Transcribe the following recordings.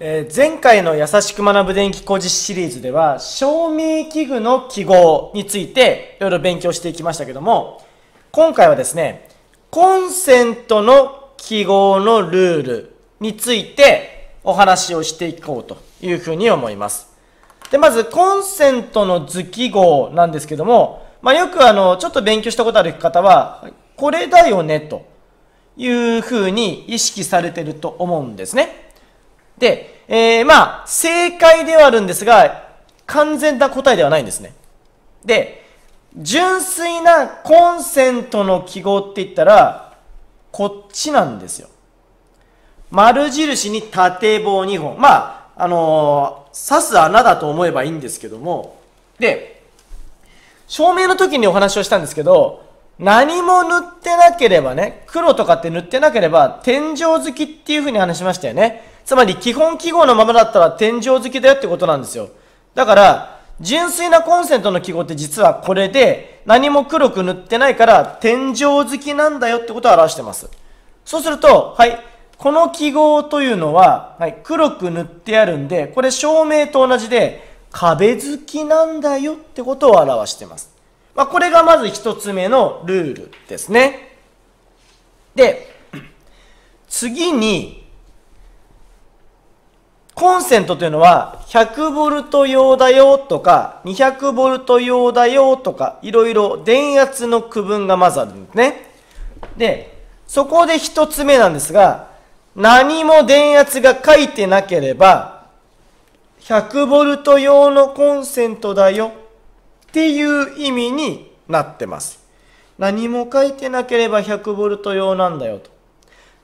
えー、前回の「優しく学ぶ電気工事」シリーズでは照明器具の記号についていろいろ勉強していきましたけども今回はですねコンセントの記号のルールについてお話をしていこうというふうに思いますでまずコンセントの図記号なんですけども、まあ、よくあのちょっと勉強したことある方はこれだよねというふうに意識されてると思うんですねで、えー、まあ、正解ではあるんですが、完全な答えではないんですね。で、純粋なコンセントの記号って言ったら、こっちなんですよ。丸印に縦棒2本。まあ、あのー、刺す穴だと思えばいいんですけども。で、照明の時にお話をしたんですけど、何も塗ってなければね、黒とかって塗ってなければ、天井好きっていう風に話しましたよね。つまり基本記号のままだったら天井付けだよってことなんですよ。だから、純粋なコンセントの記号って実はこれで、何も黒く塗ってないから天井付きなんだよってことを表してます。そうすると、はい、この記号というのは、はい、黒く塗ってあるんで、これ照明と同じで、壁付きなんだよってことを表してます。まあ、これがまず一つ目のルールですね。で、次に、コンセントというのは 100V 用だよとか 200V 用だよとかいろいろ電圧の区分がまずあるんですね。で、そこで一つ目なんですが何も電圧が書いてなければ 100V 用のコンセントだよっていう意味になってます。何も書いてなければ 100V 用なんだよと。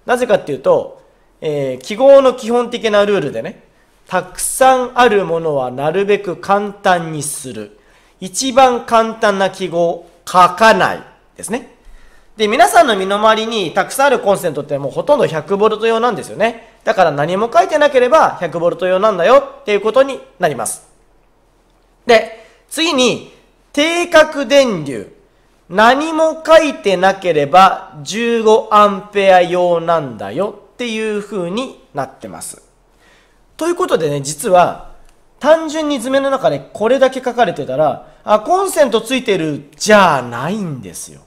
なぜかっていうとえー、記号の基本的なルールでね、たくさんあるものはなるべく簡単にする。一番簡単な記号、書かないですね。で、皆さんの身の回りにたくさんあるコンセントってもうほとんど 100V 用なんですよね。だから何も書いてなければ 100V 用なんだよっていうことになります。で、次に、定格電流。何も書いてなければ 15A 用なんだよっていう風になってます。ということでね、実は、単純に図面の中でこれだけ書かれてたら、あ、コンセントついてるじゃないんですよ。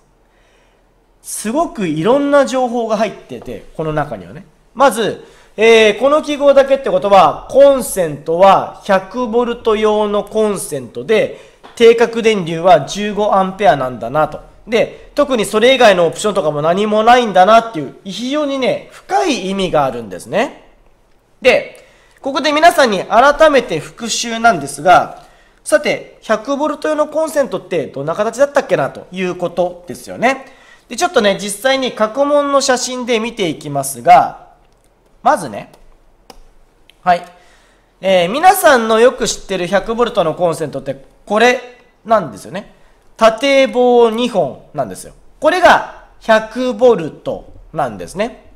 すごくいろんな情報が入ってて、この中にはね。まず、えー、この記号だけってことは、コンセントは 100V 用のコンセントで、定格電流は 15A なんだなと。で、特にそれ以外のオプションとかも何もないんだなっていう、非常にね、深い意味があるんですね。で、ここで皆さんに改めて復習なんですが、さて、100V 用のコンセントってどんな形だったっけなということですよね。で、ちょっとね、実際に過去問の写真で見ていきますが、まずね、はい。えー、皆さんのよく知ってる 100V のコンセントってこれなんですよね。縦棒2本なんですよ。これが 100V なんですね。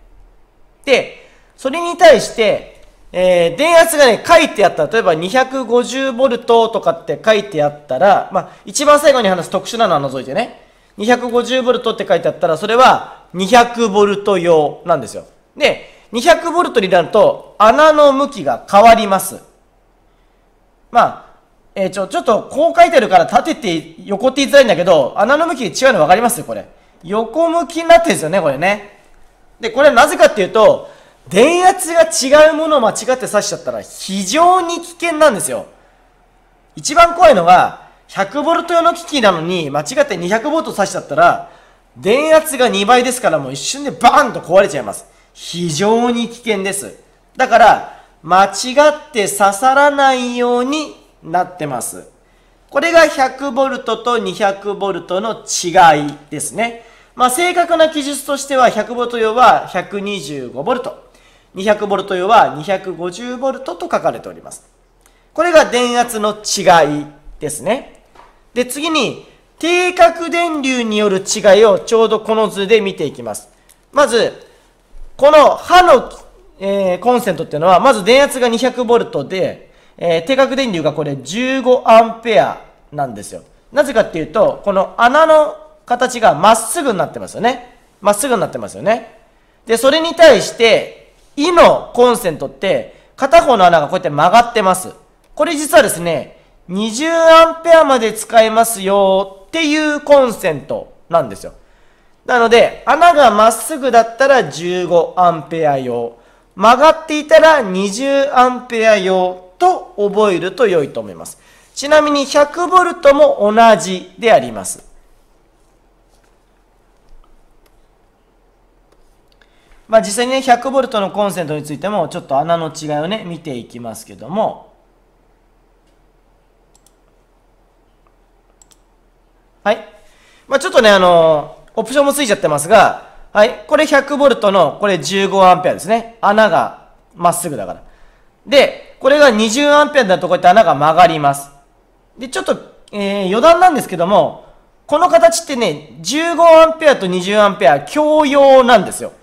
で、それに対して、えー、電圧がね、書いてあったら、例えば 250V とかって書いてあったら、まあ、一番最後に話す特殊なのは除いてね、250V って書いてあったら、それは 200V 用なんですよ。で、200V になると、穴の向きが変わります。まあ、えー、ちょ、ちょっとこう書いてるから縦って横って言いづらいんだけど、穴の向き違うの分かりますこれ。横向きになってるんですよね、これね。で、これなぜかっていうと、電圧が違うものを間違って刺しちゃったら非常に危険なんですよ。一番怖いのが、100V 用の機器なのに間違って 200V 刺しちゃったら、電圧が2倍ですからもう一瞬でバーンと壊れちゃいます。非常に危険です。だから、間違って刺さらないようになってます。これが 100V と 200V の違いですね。まあ、正確な記述としては 100V 用は 125V、200V 用は 250V と書かれております。これが電圧の違いですね。で、次に、定格電流による違いをちょうどこの図で見ていきます。まず、この刃の、えー、コンセントっていうのは、まず電圧が 200V で、えー、定格電流がこれ1 5アンペアなんですよ。なぜかっていうと、この穴の形がまっすぐになってますよね。まっすぐになってますよね。で、それに対して、イのコンセントって、片方の穴がこうやって曲がってます。これ実はですね、2 0アンペアまで使えますよっていうコンセントなんですよ。なので、穴がまっすぐだったら1 5アンペア用。曲がっていたら2 0アンペア用と覚えると良いと思います。ちなみに 100V も同じであります。まあ、実際にね、100V のコンセントについても、ちょっと穴の違いをね、見ていきますけども、はい。まあ、ちょっとね、あのー、オプションもついちゃってますが、はい。これ 100V の、これ 15A ですね。穴がまっすぐだから。で、これが20アンペアだとこうやって穴が曲がります。で、ちょっと、えー、余談なんですけども、この形ってね、15アンペアと20アンペア共用なんですよ。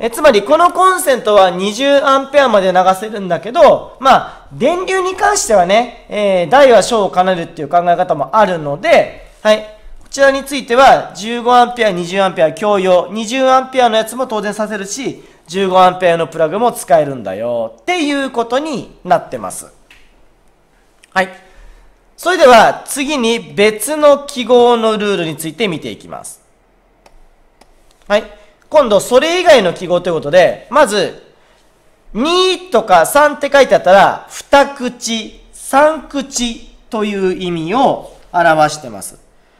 えつまり、このコンセントは20アンペアまで流せるんだけど、まあ、電流に関してはね、えー、大は小を兼ねるっていう考え方もあるので、はい。こちらについては、15アンペア、20アンペア共用、20アンペアのやつも当然させるし、15A のプラグも使えるんだよっていうことになってます。はい。それでは次に別の記号のルールについて見ていきます。はい。今度それ以外の記号ということで、まず2とか3って書いてあったら、2口、3口という意味を表してます。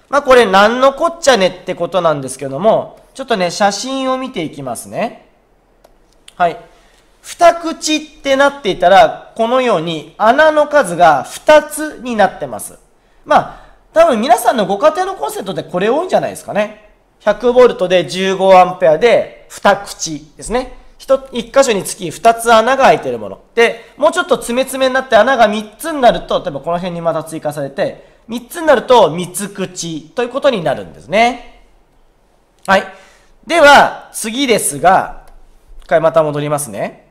まあこれ何のこっちゃねってことなんですけども、ちょっとね、写真を見ていきますね。はい。二口ってなっていたら、このように穴の数が2つになってます。まあ、多分皆さんのご家庭のコンセントってこれ多いんじゃないですかね。100V で 15A で2口ですね。1箇所につき2つ穴が開いてるもの。で、もうちょっと詰め詰めになって穴が3つになると、例えばこの辺にまた追加されて、3つになると3つ口ということになるんですね。はい。では、次ですが、回また戻りますね。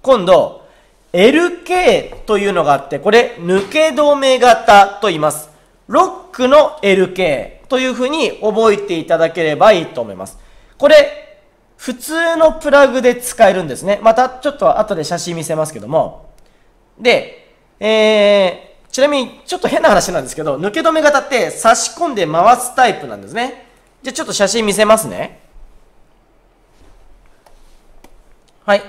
今度、LK というのがあって、これ、抜け止め型と言います。ロックの LK というふうに覚えていただければいいと思います。これ、普通のプラグで使えるんですね。またちょっと後で写真見せますけども。で、えー、ちなみにちょっと変な話なんですけど、抜け止め型って差し込んで回すタイプなんですね。じゃあちょっと写真見せますね。はい。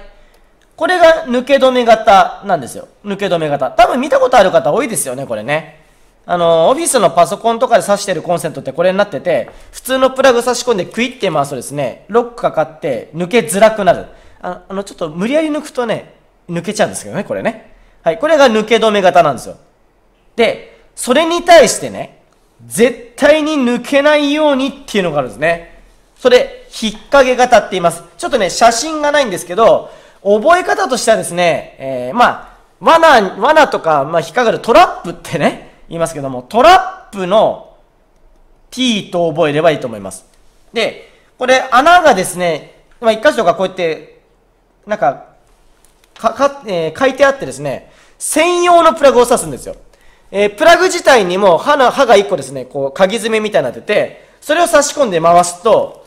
これが抜け止め型なんですよ。抜け止め型。多分見たことある方多いですよね、これね。あの、オフィスのパソコンとかで挿してるコンセントってこれになってて、普通のプラグ差し込んでクイッて回すとですね、ロックかかって抜けづらくなる。あの、ちょっと無理やり抜くとね、抜けちゃうんですけどね、これね。はい、これが抜け止め型なんですよ。で、それに対してね、絶対に抜けないようにっていうのがあるんですね。それ、引っ掛け型って言います。ちょっとね、写真がないんですけど、覚え方としてはですね、えー、まあ、罠、罠とか、まあ、引っ掛かるトラップってね、言いますけども、トラップの t と覚えればいいと思います。で、これ、穴がですね、まあ、一箇所がこうやって、なんか、か、か、えー、書いてあってですね、専用のプラグを刺すんですよ。えー、プラグ自体にも歯の、歯が一個ですね、こう、鍵爪みたいになってて、それを差し込んで回すと、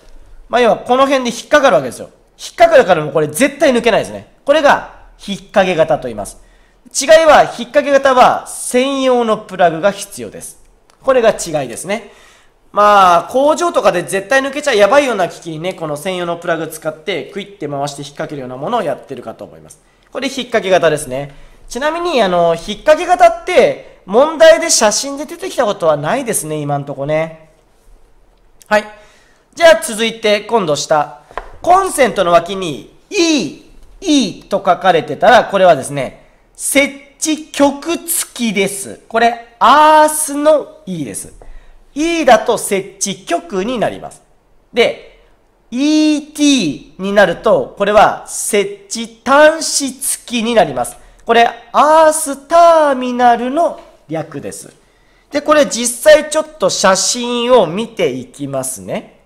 まあ、要はこの辺で引っかかるわけですよ。引っかかるからもこれ絶対抜けないですね。これが引っ掛け型と言います。違いは、引っ掛け型は専用のプラグが必要です。これが違いですね。まあ、工場とかで絶対抜けちゃやばいような機器にね、この専用のプラグ使ってクイッて回して引っ掛けるようなものをやってるかと思います。これ引っ掛け型ですね。ちなみに、あの、引っ掛け型って問題で写真で出てきたことはないですね、今んとこね。はい。じゃあ続いて今度下。コンセントの脇に E、E と書かれてたら、これはですね、設置局付きです。これ、アースの E です。E だと設置局になります。で、ET になると、これは設置端子付きになります。これ、アースターミナルの略です。で、これ実際ちょっと写真を見ていきますね。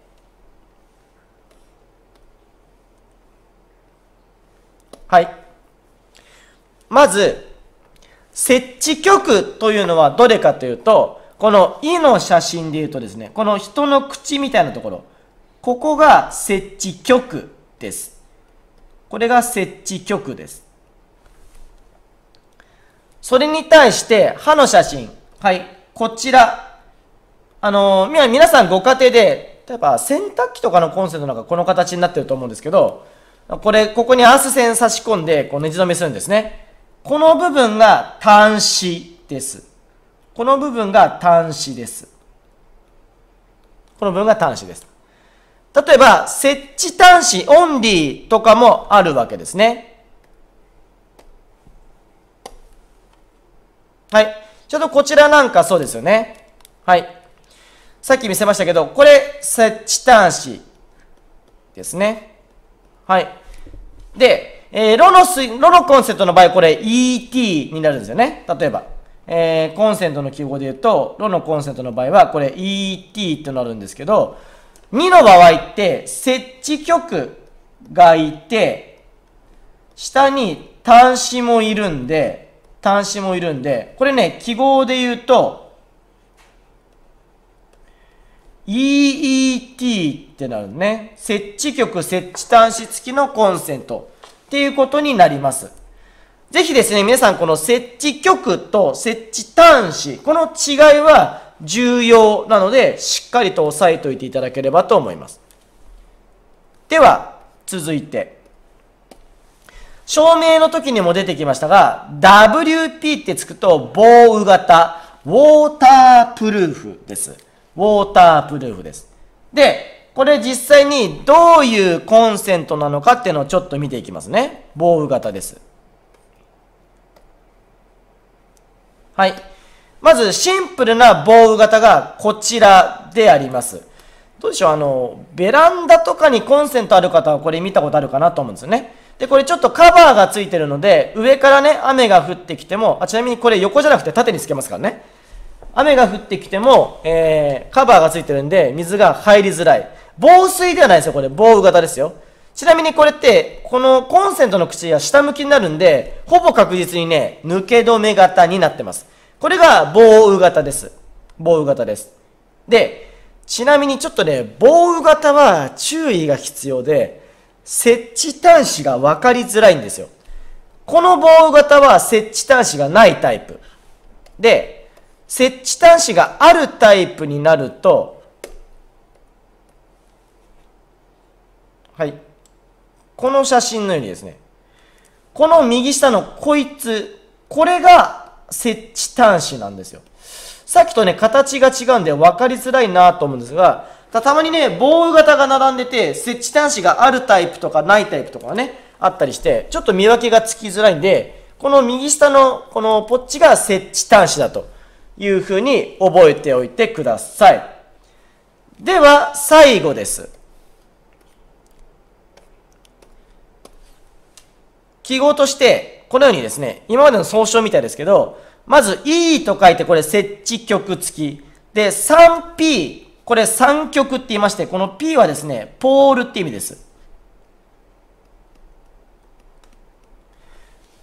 はい。まず、設置局というのはどれかというと、この「い」の写真で言うとですね、この人の口みたいなところ、ここが設置局です。これが設置局です。それに対して、歯の写真。はい。こちら。あのー、皆さんご家庭で、例えば洗濯機とかのコンセントなんかこの形になってると思うんですけど、これ、ここにアース線差し込んで、こうねじ止めするんですね。この部分が端子です。この部分が端子です。この部分が端子です。例えば、設置端子オンリーとかもあるわけですね。はい。ちょっとこちらなんかそうですよね。はい。さっき見せましたけど、これ、設置端子ですね。はい。で、えー、ロのス、ロのコンセントの場合、これ ET になるんですよね。例えば。えー、コンセントの記号で言うと、ロのコンセントの場合は、これ ET となるんですけど、2の場合って、設置局がいて、下に端子もいるんで、端子もいるんで、これね、記号で言うと、EET ってなるね。設置局設置端子付きのコンセントっていうことになります。ぜひですね、皆さんこの設置局と設置端子、この違いは重要なので、しっかりと押さえておいていただければと思います。では、続いて。照明の時にも出てきましたが、WP ってつくと防雨型、ウォータープルーフです。ウォータープルーフです。で、これ実際にどういうコンセントなのかっていうのをちょっと見ていきますね。防具型です。はい。まずシンプルな防具型がこちらであります。どうでしょうあの、ベランダとかにコンセントある方はこれ見たことあるかなと思うんですよね。で、これちょっとカバーがついてるので、上からね、雨が降ってきても、あ、ちなみにこれ横じゃなくて縦につけますからね。雨が降ってきても、えー、カバーがついてるんで、水が入りづらい。防水ではないですよ、これ。防雨型ですよ。ちなみにこれって、このコンセントの口は下向きになるんで、ほぼ確実にね、抜け止め型になってます。これが防雨型です。防雨型です。で、ちなみにちょっとね、防雨型は注意が必要で、設置端子が分かりづらいんですよ。この防雨型は設置端子がないタイプ。で、設置端子があるタイプになると、はい。この写真のようにですね、この右下のこいつ、これが設置端子なんですよ。さっきとね、形が違うんで分かりづらいなと思うんですが、たまにね、棒型が並んでて、設置端子があるタイプとかないタイプとかね、あったりして、ちょっと見分けがつきづらいんで、この右下のこのポッチが設置端子だと。いうふうに覚えておいてください。では、最後です。記号として、このようにですね、今までの総称みたいですけど、まず E と書いてこれ設置曲付き。で、3P、これ3曲って言いまして、この P はですね、ポールって意味です。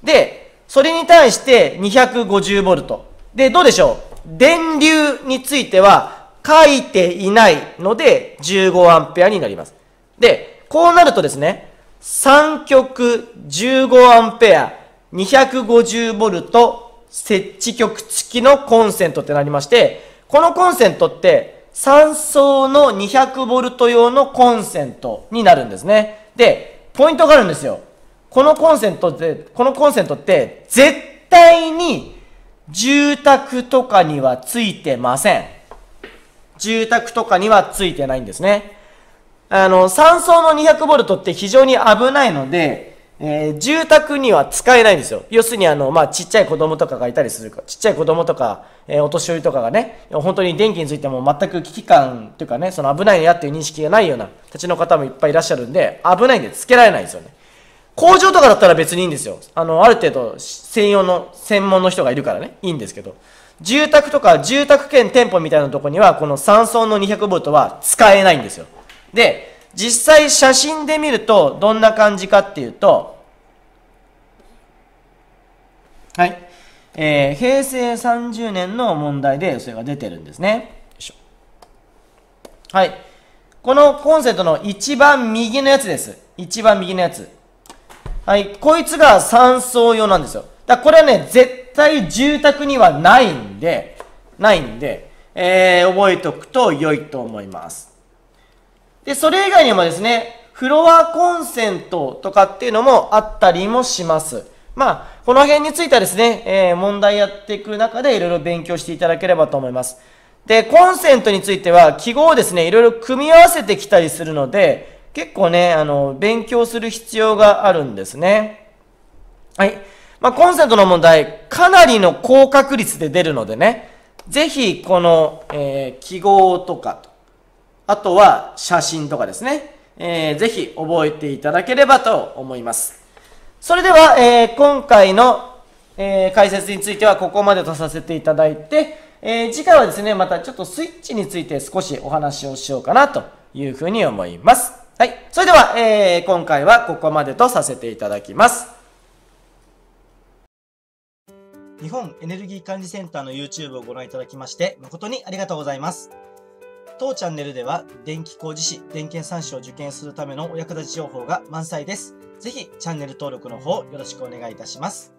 で、それに対して 250V。で、どうでしょう電流については書いていないので1 5アンペアになります。で、こうなるとですね、3極1 5アンペア、2 5 0ボルト、設置極付きのコンセントってなりまして、このコンセントって3層の2 0 0ボルト用のコンセントになるんですね。で、ポイントがあるんですよ。このコンセントって、このコンセントって絶対に住宅とかにはついてません。住宅とかにはついてないんですね。あの、3層の200ボルトって非常に危ないので、えー、住宅には使えないんですよ。要するにあの、まあ、ちっちゃい子供とかがいたりするか、ちっちゃい子供とか、えー、お年寄りとかがね、本当に電気についても全く危機感というかね、その危ないやっていう認識がないような、たちの方もいっぱいいらっしゃるんで、危ないんでつけられないんですよね。工場とかだったら別にいいんですよ。あの、ある程度、専用の、専門の人がいるからね、いいんですけど。住宅とか、住宅兼店舗みたいなとこには、この3層の200ボトは使えないんですよ。で、実際写真で見ると、どんな感じかっていうと、はい。えー、平成30年の問題で、それが出てるんですね。はい。このコンセントの一番右のやつです。一番右のやつ。はい、こいつが3層用なんですよ。だこれはね、絶対住宅にはないんで、ないんで、えー、覚えておくと良いと思います。で、それ以外にもですね、フロアコンセントとかっていうのもあったりもします。まあ、この辺についてはですね、えー、問題やっていく中でいろいろ勉強していただければと思います。で、コンセントについては記号をですね、いろいろ組み合わせてきたりするので、結構ね、あの、勉強する必要があるんですね。はい。まあ、コンセントの問題、かなりの高確率で出るのでね、ぜひ、この、えー、記号とかと、あとは写真とかですね、えー、ぜひ覚えていただければと思います。それでは、えー、今回の、えー、解説についてはここまでとさせていただいて、えー、次回はですね、またちょっとスイッチについて少しお話をしようかなというふうに思います。はい。それでは、えー、今回はここまでとさせていただきます。日本エネルギー管理センターの YouTube をご覧いただきまして、誠にありがとうございます。当チャンネルでは、電気工事士、電検3士を受験するためのお役立ち情報が満載です。ぜひ、チャンネル登録の方、よろしくお願いいたします。